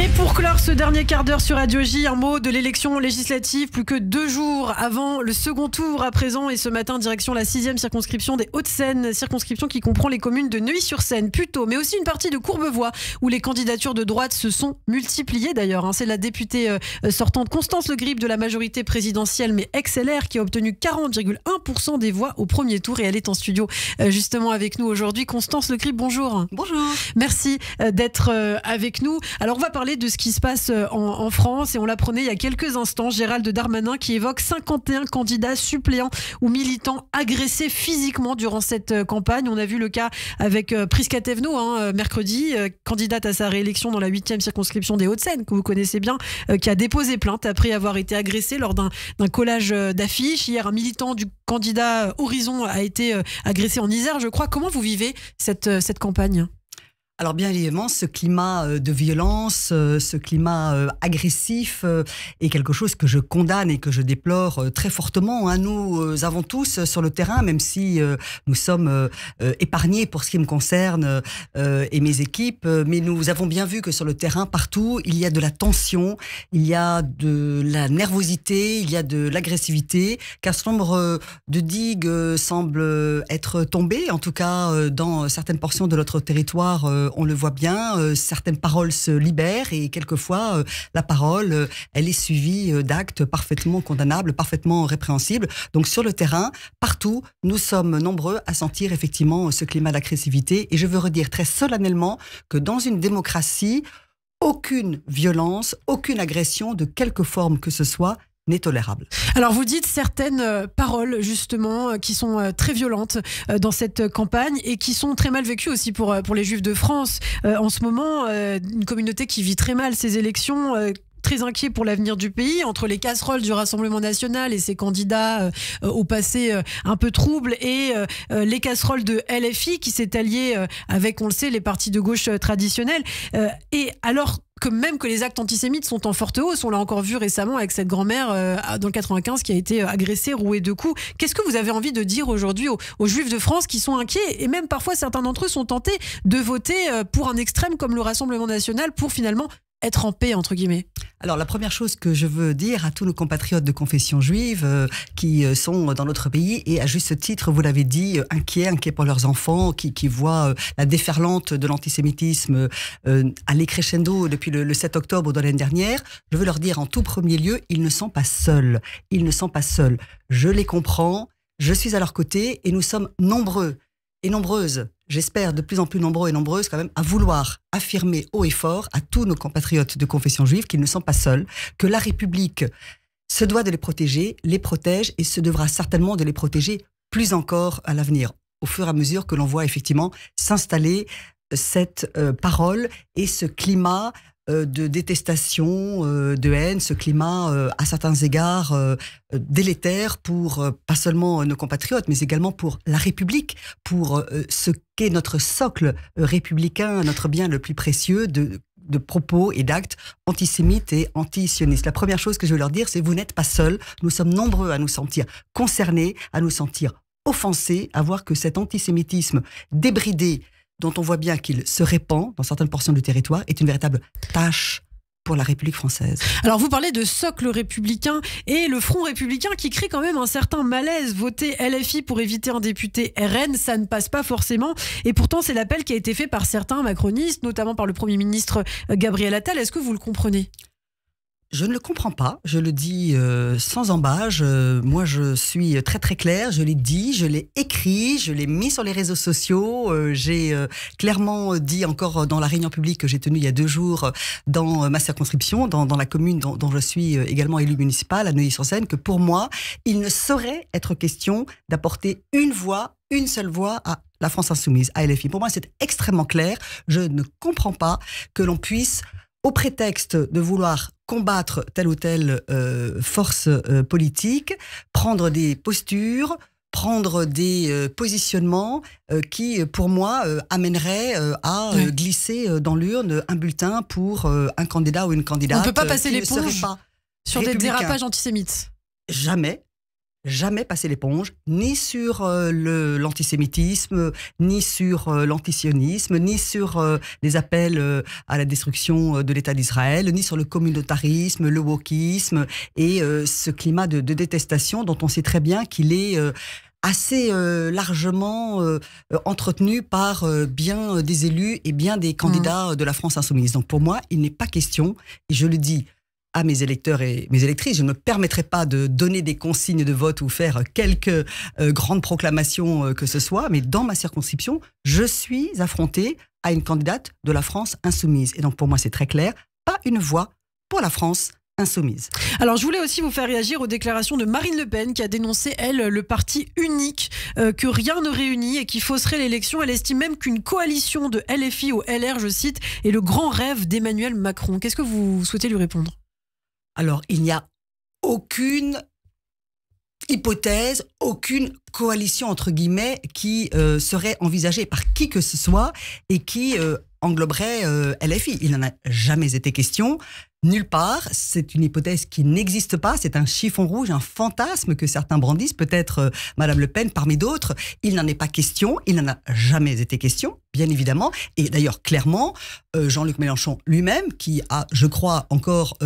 Et pour clore ce dernier quart d'heure sur Radio J, un mot de l'élection législative, plus que deux jours avant le second tour à présent, et ce matin, direction la sixième circonscription des Hauts-de-Seine, circonscription qui comprend les communes de Neuilly-sur-Seine, plutôt mais aussi une partie de Courbevoie, où les candidatures de droite se sont multipliées d'ailleurs. Hein. C'est la députée euh, sortante Constance Le Grip de la majorité présidentielle, mais XLR qui a obtenu 40,1% des voix au premier tour, et elle est en studio euh, justement avec nous aujourd'hui. Constance Le Grip, bonjour. Bonjour. Merci euh, d'être avec nous. Alors on va parler parler de ce qui se passe euh, en, France et on l'apprenait il y a quelques instants, Gérald Darmanin qui évoque 51 candidats suppléants ou militants agressés physiquement durant cette euh, campagne. On a vu le cas avec euh, Prisca Thévenot hein, mercredi, candidate à sa réélection dans la 8e circonscription des Hauts-de-Seine, que vous connaissez bien, qui a déposé plainte après avoir été agressée lors d'un collage d'affiches. Hier, un militant du candidat Horizon a été agressé en Isère, je crois. Comment vous vivez cette, cette campagne alors bien évidemment, ce climat euh, de violence, euh, ce climat euh, agressif est quelque chose que je condamne et que je déplore très fortement. Hein. Nous avons tous sur le terrain, même si nous sommes épargnés pour ce qui me concerne et mes équipes, mais nous avons bien vu que sur le terrain, partout, il y a de la tension, il y a de la nervosité, il y a de l'agressivité, Car certain nombre de digues semble être tombées, en tout cas dans certaines portions de notre territoire on le voit bien, euh, certaines paroles se libèrent et quelquefois euh, la parole, euh, elle est suivie d'actes parfaitement condamnables, parfaitement répréhensibles. Donc sur le terrain, partout, nous sommes nombreux à sentir effectivement ce climat d'agressivité. Et je veux redire très solennellement que dans une démocratie, aucune violence, aucune agression de quelque forme que ce soit n'est tolérable. Alors vous dites certaines euh, paroles justement euh, qui sont euh, très violentes dans cette campagne et qui sont très mal vécues aussi pour, pour les juifs de France en ce moment, une communauté qui vit très mal ces élections très inquiet pour l'avenir du pays, entre les casseroles du Rassemblement national et ses candidats au passé un peu trouble, et les casseroles de LFI qui s'est allié avec, on le sait, les partis de gauche traditionnels. et alors que même que les actes antisémites sont en forte hausse. On l'a encore vu récemment avec cette grand-mère euh, dans le 95 qui a été euh, agressée, rouée de coups. Qu'est-ce que vous avez envie de dire aujourd'hui aux, Juifs de France qui sont inquiets et même parfois certains d'entre eux sont tentés de voter euh, pour un extrême comme le Rassemblement national pour finalement être en paix, entre guillemets alors la première chose que je veux dire à tous nos compatriotes de confession juive euh, qui euh, sont dans notre pays et à juste titre, vous l'avez dit, euh, inquiets, inquiets pour leurs enfants, qui, qui voient la déferlante de l'antisémitisme aller crescendo depuis le, le 7 octobre de l'année dernière, je veux leur dire en tout premier lieu, ils ne sont pas seuls. Ils ne sont pas seuls. Je les comprends, je suis à leur côté et nous sommes nombreux et nombreuses, j'espère de plus en plus nombreux et nombreuses quand même, à vouloir affirmer haut et fort à tous nos compatriotes de confession juive qu'ils ne sont pas seuls, que la République se doit de les protéger, les protège et se devra certainement de les protéger plus encore à l'avenir, au fur et à mesure que l'on voit effectivement s'installer cette euh, parole et ce climat euh, de détestation, euh, de haine, ce climat euh, à certains égards délétère pour pas seulement nos compatriotes, mais également pour la République, pour ce qu'est notre socle républicain, notre bien le plus précieux de, propos et d'actes antisémites et anti La première chose que je veux leur dire, c'est vous n'êtes pas seuls, nous sommes nombreux à nous sentir concernés, à nous sentir offensés, à voir que cet antisémitisme débridé dont on voit bien qu'il se répand dans certaines portions du territoire, est une véritable tâche pour la République française. Alors vous parlez de socle républicain et le Front républicain qui crée quand même un certain malaise. Voter LFI pour éviter un député RN, ça ne passe pas forcément. Et pourtant, c'est l'appel qui a été fait par certains macronistes, notamment par le Premier ministre euh, Gabriel Attal. Est-ce que vous le comprenez je ne le comprends pas, je le dis euh, sans embâche. Euh, moi, je suis très très claire, je l'ai dit, je l'ai écrit, je l'ai mis sur les réseaux sociaux. Euh, j'ai clairement dit encore dans la réunion publique que j'ai tenue il y a deux jours dans ma circonscription, dans, la commune dont, dont, je suis également élu municipal à Neuilly-sur-Seine, que pour moi, il ne saurait être question d'apporter une voix, une seule voix à la France insoumise, à LFI. Pour moi, c'est extrêmement clair. Je ne comprends pas que l'on puisse au prétexte de vouloir combattre telle ou telle euh, force euh, politique, prendre des postures, prendre des euh, positionnements qui, pour moi, amèneraient à glisser dans l'urne un bulletin pour un candidat ou une candidate. On ne peut pas passer l'éponge sur des dérapages antisémites. Jamais jamais passer l'éponge, ni sur euh, l'antisémitisme, ni sur euh, l'antisionisme, ni sur euh, les appels à la destruction de l'État d'Israël, ni sur le communautarisme, le wokisme et ce climat de, détestation dont on sait très bien qu'il est assez largement entretenu par bien des élus et bien des mmh. candidats de la France insoumise. Donc pour moi, il n'est pas question, et je le dis à mes électeurs et mes électrices. Je ne me permettrai pas de donner des consignes de vote ou faire quelques euh, grandes proclamations euh, que ce soit, mais dans ma circonscription, je suis affrontée à une candidate de la France insoumise. Et donc pour moi, c'est très clair, pas une voix pour la France insoumise. Alors je voulais aussi vous faire réagir aux déclarations de Marine Le Pen qui a dénoncé, elle, le parti unique euh, que rien ne réunit et qui fausserait l'élection. Elle estime même qu'une coalition de LFI au LR, je cite, est le grand rêve d'Emmanuel Macron. Qu'est-ce que vous souhaitez lui répondre alors, il n'y a aucune hypothèse, aucune coalition entre guillemets qui euh, serait envisagée par qui que ce soit et qui euh, engloberait euh, LFI. Il n'en a jamais été question. Nulle part, c'est une hypothèse qui n'existe pas, c'est un chiffon rouge, un fantasme que certains brandissent, peut-être Mme euh, Madame Le Pen parmi d'autres. Il n'en est pas question, il n'en a jamais été question, bien évidemment. Et d'ailleurs, clairement, euh, Jean-Luc Mélenchon lui-même, qui a, je crois, encore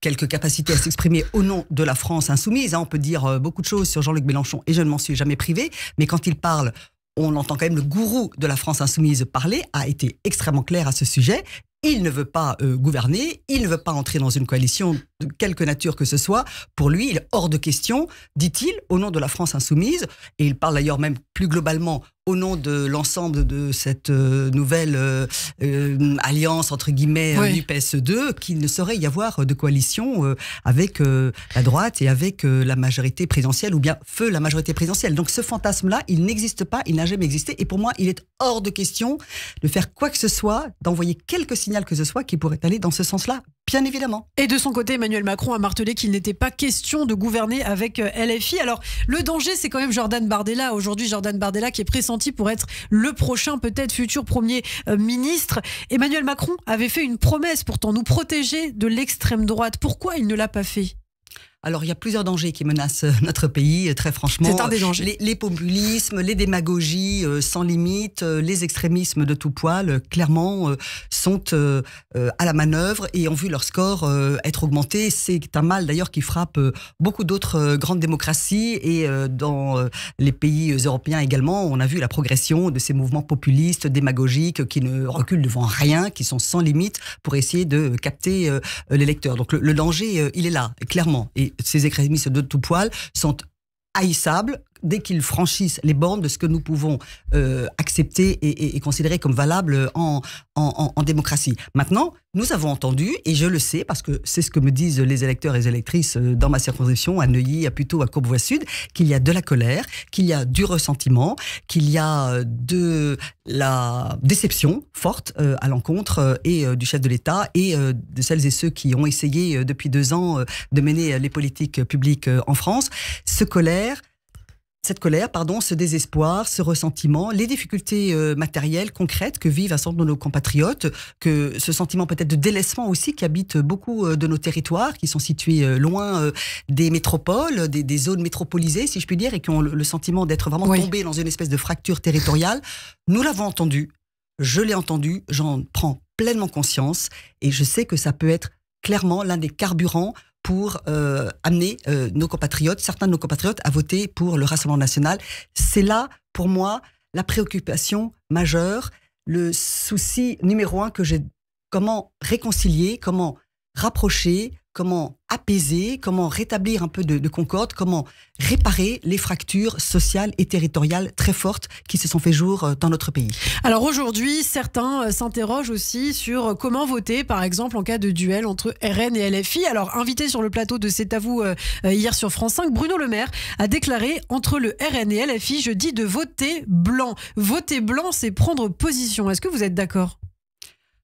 quelques capacités à s'exprimer au nom de la France insoumise, hein, on peut dire beaucoup de choses sur Jean-Luc Mélenchon, et je ne m'en suis jamais privé, mais quand il parle on entend quand même le gourou de la France insoumise parler, a été extrêmement clair à ce sujet. Il ne veut pas euh, gouverner, il ne veut pas entrer dans une coalition de quelque nature que ce soit. Pour lui, il est hors de question, dit-il, au nom de la France insoumise. Et il parle d'ailleurs même plus globalement au nom de l'ensemble de cette euh, nouvelle euh, euh, alliance entre guillemets du ps 2 qu'il ne saurait y avoir de coalition avec la droite et avec la majorité présidentielle ou bien feu la majorité présidentielle. Donc ce fantasme-là, il n'existe pas, il n'a jamais existé et pour moi, il est hors de question de faire quoi que ce soit, d'envoyer quelque signal que ce soit qui pourrait aller dans ce sens-là bien évidemment. Et de son côté, Emmanuel Macron a martelé qu'il n'était pas question de gouverner avec euh, LFI. Alors, le danger, c'est quand même Jordan Bardella. Aujourd'hui, Jordan Bardella qui est pressenti pour être le prochain, peut-être futur Premier euh, ministre. Emmanuel Macron avait fait une promesse pourtant, nous protéger de l'extrême droite. Pourquoi il ne l'a pas fait alors, il y a plusieurs dangers qui menacent euh, notre pays, euh, très franchement. C'est un des dangers. Les, populismes, les démagogies euh, sans limite, les extrémismes de tout poil, clairement, sont à la manœuvre et ont vu leur score être augmenté. C'est un mal, d'ailleurs, qui frappe beaucoup d'autres grandes démocraties et dans les pays européens également. On a vu la progression de ces mouvements populistes, démagogiques, qui ne reculent devant rien, qui sont sans limite pour essayer de capter l'électeur. Donc, le, danger, il est là, clairement. Et ces extrémistes de tout poil sont haïssables, dès qu'ils franchissent les bornes de ce que nous pouvons euh, accepter et, et, considérer comme valable en, en, en, démocratie. Maintenant, nous avons entendu, et je le sais, parce que c'est ce que me disent les électeurs et les électrices euh, dans ma circonscription, à Neuilly, à plutôt à Courbevoie-Sud, qu'il y a de la colère, qu'il y a du ressentiment, qu'il y a euh, de la déception forte à l'encontre et du chef de l'État et de celles et ceux qui ont essayé depuis deux ans de mener les politiques publiques en France. Ce colère, cette colère, pardon, ce désespoir, ce ressentiment, les difficultés euh, matérielles concrètes que vivent un certain nombre de nos compatriotes, que ce sentiment peut-être de délaissement aussi qui habite beaucoup euh, de nos territoires, qui sont situés euh, loin des métropoles, des, zones métropolisées, si je puis dire, et qui ont le, sentiment d'être vraiment tombés dans une espèce de fracture territoriale. Nous l'avons entendu, je l'ai entendu, j'en prends pleinement conscience, et je sais que ça peut être clairement l'un des carburants pour euh, amener euh, nos compatriotes, certains de nos compatriotes, à voter pour le Rassemblement national. C'est là, pour moi, la préoccupation majeure, le souci numéro un que j'ai. Comment réconcilier, comment rapprocher, comment apaiser, comment rétablir un peu de, concorde, comment réparer les fractures sociales et territoriales très fortes qui se sont fait jour euh, dans notre pays. Alors aujourd'hui, certains euh, s'interrogent aussi sur euh, comment voter, par exemple, en cas de duel entre RN et LFI. Alors invité sur le plateau de C'est à vous hier sur France 5, Bruno Le Maire a déclaré entre le RN et LFI, je dis de voter blanc. Voter blanc, c'est prendre position. Est-ce que vous êtes d'accord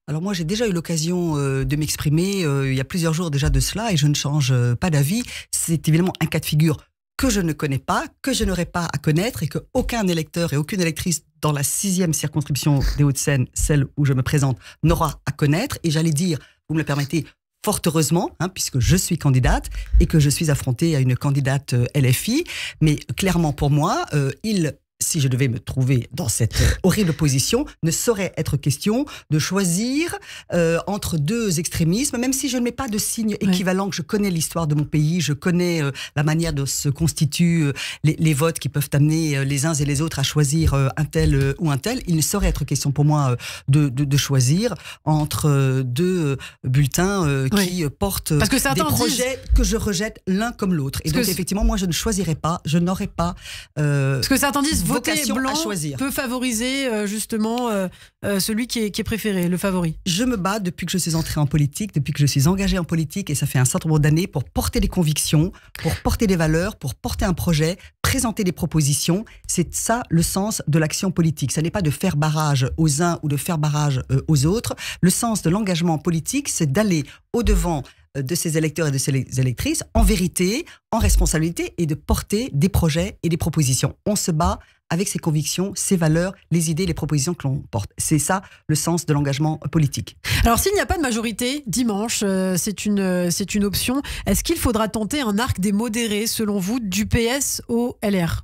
alors moi j'ai déjà eu l'occasion euh, de m'exprimer euh, il y a plusieurs jours déjà de cela et je ne change euh, pas d'avis. C'est évidemment un cas de figure que je ne connais pas, que je n'aurai pas à connaître et que aucun électeur et aucune électrice dans la sixième circonscription des Hauts-de-Seine, celle où je me présente, n'aura à connaître. Et j'allais dire, vous me le permettez, fort heureusement, hein, puisque je suis candidate et que je suis affrontée à une candidate LFI. Mais clairement, pour moi, il si je devais me trouver dans cette euh, horrible position, ne saurait être question de choisir euh, entre deux extrémismes, même si je ne mets pas de signe équivalent, que je connais l'histoire de mon pays, je connais euh, la manière dont se constituent les, votes qui peuvent amener les uns et les autres à choisir un tel ou un tel. Il ne saurait être question pour moi de, choisir entre deux bulletins qui portent des projets que je rejette l'un comme l'autre. Et donc, effectivement, moi, je ne choisirais pas, je n'aurais pas... Parce que certains disent, vocation blanc à choisir. peut favoriser euh, justement euh, euh, celui qui est, qui est, préféré, le favori Je me bats depuis que je suis entrée en politique, depuis que je suis engagée en politique, et ça fait un certain nombre d'années pour porter des convictions, pour porter des valeurs, pour porter un projet, présenter des propositions. C'est ça le sens de l'action politique. Ça n'est pas de faire barrage aux uns ou de faire barrage aux autres. Le sens de l'engagement politique, c'est d'aller au-devant de ses électeurs et de ses électrices en vérité, en responsabilité et de porter des projets et des propositions. On se bat avec ses convictions, ses valeurs, les idées, les propositions que l'on porte. C'est ça le sens de l'engagement politique. Alors s'il n'y a pas de majorité, dimanche, euh, c'est une, euh, c'est une option. Est-ce qu'il faudra tenter un arc des modérés, selon vous, du PS au LR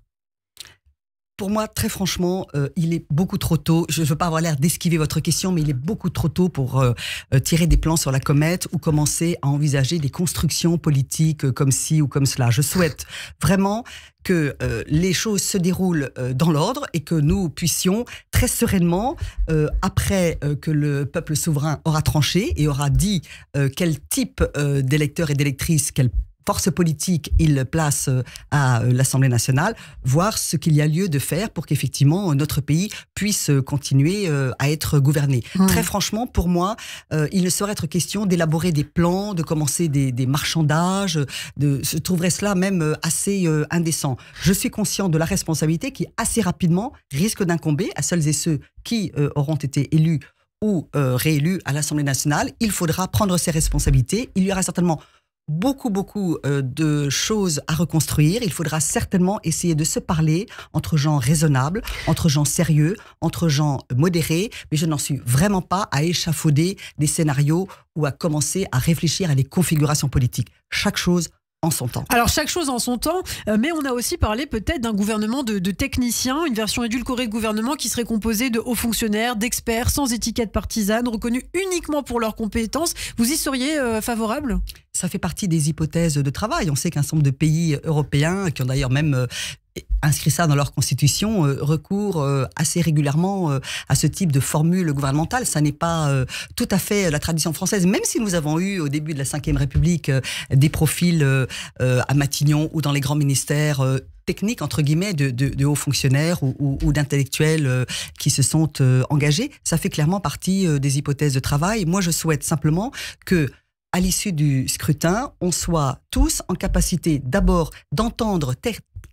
pour moi, très franchement, euh, il est beaucoup trop tôt. Je ne veux pas avoir l'air d'esquiver votre question, mais il est beaucoup trop tôt pour euh, euh, tirer des plans sur la comète ou commencer à envisager des constructions politiques comme ci ou comme cela. Je souhaite vraiment que les choses se déroulent dans l'ordre et que nous puissions très sereinement, après que le peuple souverain aura tranché et aura dit quel type d'électeurs et d'électrices, Force politique, il place euh, à euh, l'Assemblée nationale, voir ce qu'il y a lieu de faire pour qu'effectivement euh, notre pays puisse continuer à être gouverné. Très franchement, pour moi, il ne saurait être question d'élaborer des plans, de commencer des, marchandages. De, se trouverais cela même assez indécent. Je suis conscient de la responsabilité qui assez rapidement risque d'incomber à celles et ceux qui auront été élus ou réélus à l'Assemblée nationale. Il faudra prendre ses responsabilités. Il y aura certainement beaucoup, beaucoup euh, de choses à reconstruire. Il faudra certainement essayer de se parler entre gens raisonnables, entre gens sérieux, entre gens modérés, mais je n'en suis vraiment pas à échafauder des scénarios ou à commencer à réfléchir à des configurations politiques. Chaque chose en son temps. Alors chaque chose en son temps, euh, mais on a aussi parlé peut-être d'un gouvernement de, techniciens, une version édulcorée de gouvernement qui serait composée de hauts fonctionnaires, d'experts sans étiquette partisane, reconnus uniquement pour leurs compétences. Vous y seriez euh, favorable ça fait partie des hypothèses de travail. On sait qu'un certain nombre de pays européens, qui ont d'ailleurs même euh, inscrit ça dans leur constitution, euh, euh assez régulièrement euh, à ce type de formule gouvernementale. Ça n'est pas euh, tout à fait la tradition française, même si nous avons eu au début de la Ve République des profils à Matignon ou dans les grands ministères techniques » entre guillemets de, hauts fonctionnaires ou, d'intellectuels qui se sont engagés, ça fait clairement partie des hypothèses de travail. Moi, je souhaite simplement que à l'issue du scrutin, on soit tous en capacité d'abord d'entendre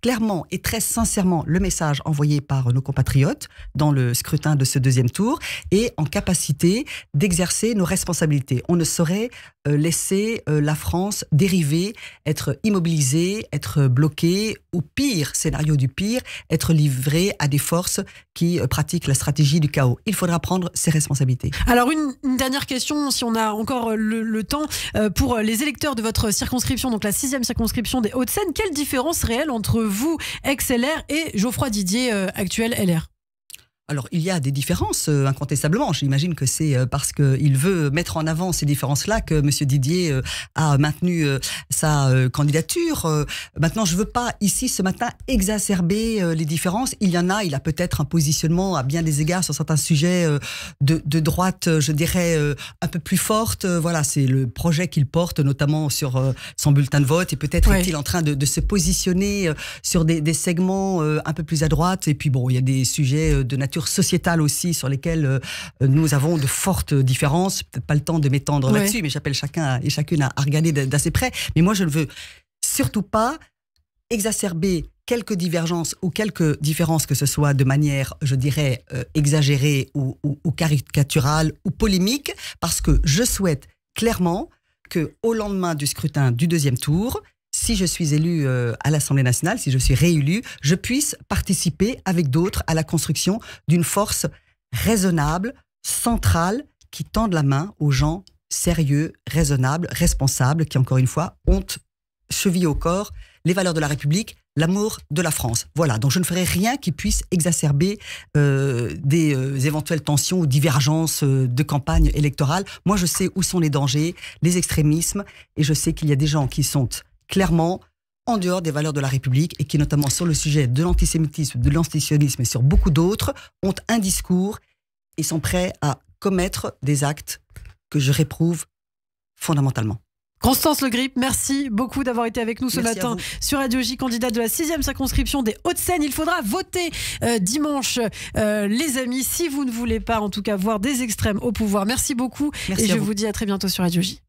clairement et très sincèrement le message envoyé par nos compatriotes dans le scrutin de ce deuxième tour et en capacité d'exercer nos responsabilités. On ne saurait euh, laisser euh, la France dériver, être immobilisée, être bloquée, ou pire, scénario du pire, être livrée à des forces qui euh, pratiquent la stratégie du chaos. Il faudra prendre ses responsabilités. Alors une, dernière question, si on a encore le, le temps, pour les électeurs de votre circonscription, donc la sixième circonscription des Hauts-de-Seine, quelle différence réelle entre vous, ex et Geoffroy Didier, euh, actuel LR alors, il y a des différences, euh, incontestablement. J'imagine que c'est euh, parce qu'il veut mettre en avant ces différences-là que Monsieur Didier euh, a maintenu euh, sa candidature. Maintenant, je ne veux pas, ici, ce matin, exacerber les différences. Il y en a, il a peut-être un positionnement à bien des égards sur certains sujets de, droite, je dirais, un peu plus forte. Voilà, c'est le projet qu'il porte, notamment sur son bulletin de vote. Et peut-être est-il en train de, se positionner sur des, des segments un peu plus à droite. Et puis, bon, il y a des sujets de nature sociétales aussi sur lesquelles euh, nous avons de fortes différences. pas le temps de m'étendre là-dessus, mais j'appelle chacun et chacune à, regarder d'assez près. Mais moi, je ne veux surtout pas exacerber quelques divergences ou quelques différences que ce soit de manière, je dirais, euh, exagérée ou, ou, caricaturale ou polémique, parce que je souhaite clairement que au lendemain du scrutin du deuxième tour, si je suis élu euh, à l'Assemblée nationale, si je suis réélu, je puisse participer avec d'autres à la construction d'une force raisonnable, centrale, qui tende la main aux gens sérieux, raisonnables, responsables, qui, encore une fois, ont chevillé au corps les valeurs de la République, l'amour de la France. Voilà, donc je ne ferai rien qui puisse exacerber euh, des euh, éventuelles tensions ou divergences de campagne électorale. Moi, je sais où sont les dangers, les extrémismes, et je sais qu'il y a des gens qui sont clairement en dehors des valeurs de la République et qui, notamment sur le sujet de l'antisémitisme, de l'antisionisme et sur beaucoup d'autres, ont un discours et sont prêts à commettre des actes que je réprouve fondamentalement. Constance Le Grip, merci beaucoup d'avoir été avec nous ce matin sur Radio J, candidate de la 6e circonscription des Hauts-de-Seine. Il faudra voter euh, dimanche, euh, les amis, si vous ne voulez pas en tout cas voir des extrêmes au pouvoir. Merci beaucoup et je vous. vous dis à très bientôt sur Radio J.